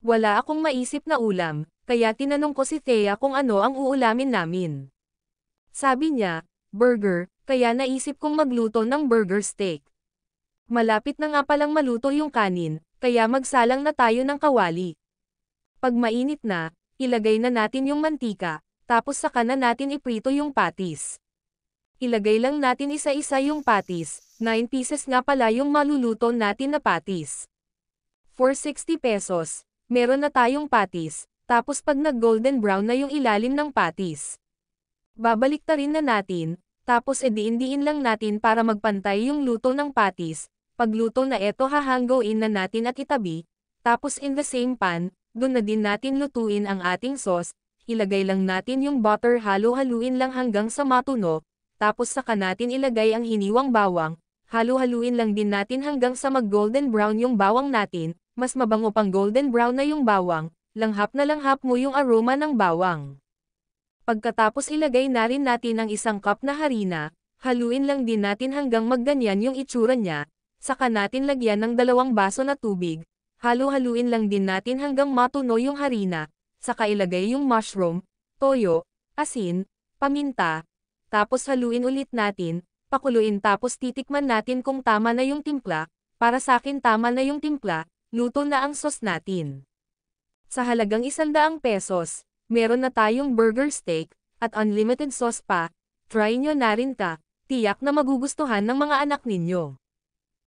Wala akong maisip na ulam, kaya tinanong ko si Thea kung ano ang uulamin namin. Sabi niya, burger, kaya naisip kong magluto ng burger steak. Malapit na nga palang maluto yung kanin, kaya magsalang na tayo ng kawali. Pag mainit na, ilagay na natin yung mantika, tapos saka na natin iprito yung patis. Ilagay lang natin isa-isa yung patis, 9 pieces nga pala yung maluluto natin na patis. For 60 pesos, meron na tayong patis, tapos pag nag-golden brown na yung ilalim ng patis. Babaliktarin na natin, tapos ediindiin lang natin para magpantay yung luto ng patis, pagluto na eto hahanggoin na natin at itabi, tapos in the same pan, dun na din natin lutuin ang ating sauce, ilagay lang natin yung butter halo-haluin lang hanggang sa matuno, tapos saka natin ilagay ang hiniwang bawang, halo-haluin lang din natin hanggang sa mag-golden brown yung bawang natin, mas mabango pang golden brown na yung bawang, langhap na langhap mo yung aroma ng bawang. Pagkatapos ilagay na rin natin ang isang cup na harina, haluin lang din natin hanggang magganyan yung itsura niya, saka natin lagyan ng dalawang baso na tubig, halu-haluin lang din natin hanggang matuno yung harina, saka ilagay yung mushroom, toyo, asin, paminta, tapos haluin ulit natin, pakuluin tapos titikman natin kung tama na yung timpla, para sa akin tama na yung timpla, luto na ang sauce natin. Sa halagang 100 pesos, meron na tayong burger steak, at unlimited sauce pa, try nyo na rin ta, tiyak na magugustuhan ng mga anak ninyo.